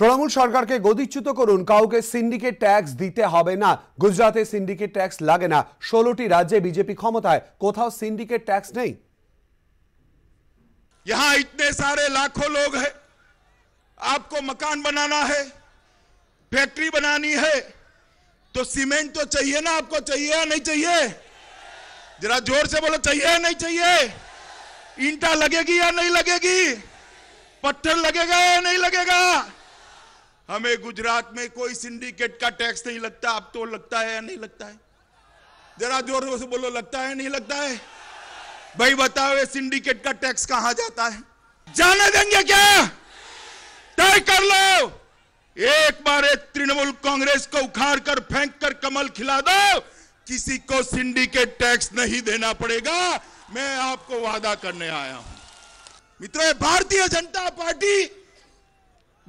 तृणमूल सरकार के गदिच्युत कर सिंडिकेट टैक्स दीते गुजरात না सिंडिकेट टैक्स ট্যাক্স ना না ষোলোটি রাজ্যে বিজেপি ক্ষমতায় কোথাও সিন্ডিকেট ট্যাক্স यहां इतने सारे लाखों लोग हैं आपको मकान बनाना है फैक्ट्री बनानी है तो सीमेंट तो चाहिए ना आपको चाहिए या नहीं चाहिए जरा जोर से बोलो चाहिए या नहीं चाहिए ईंटा लगेगी या नहीं लगेगी पत्थर लगेगा या नहीं लगेगा हमें गुजरात में कोई सिंडिकेट का टैक्स नहीं लगता अब तो लगता है या नहीं लगता है जरा जोर जोर से बोलो लगता है नहीं लगता है भाई बताओ ये सिंडिकेट का टैक्स कहां जाता है जाने देंगे क्या तय कर लो एक बार एक तृणमूल कांग्रेस को उखाड़ कर फेंक कर कमल खिला दो किसी को सिंडिकेट टैक्स नहीं देना पड़ेगा मैं आपको वादा करने आया हूं मित्रों भारतीय जनता पार्टी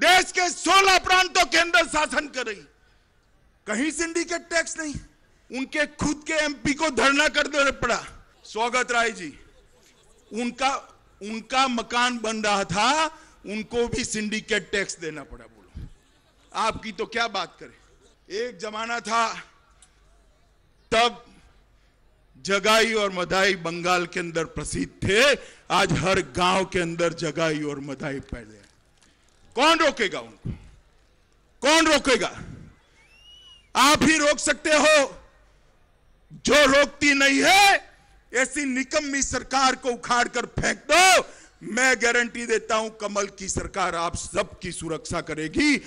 देश के 16 प्रांतों के अंदर शासन कर रही कहीं सिंडिकेट टैक्स नहीं उनके खुद के एमपी को धरना कर देना पड़ा स्वागत राय जी उनका उनका मकान बन रहा था उनको भी सिंडिकेट टैक्स देना पड़ा बोलो आपकी तो क्या बात करें एक जमाना था तब जगाई और मदाई बंगाल के अंदर प्रसिद्ध थे आज हर गांव के अंदर जगाई और मदाई पहले कौन रोकेगा उनको कौन रोकेगा आप ही रोक सकते हो जो रोकती नहीं है ऐसी निकम्मी सरकार को उखाड़ कर फेंक दो मैं गारंटी देता हूं कमल की सरकार आप सबकी सुरक्षा करेगी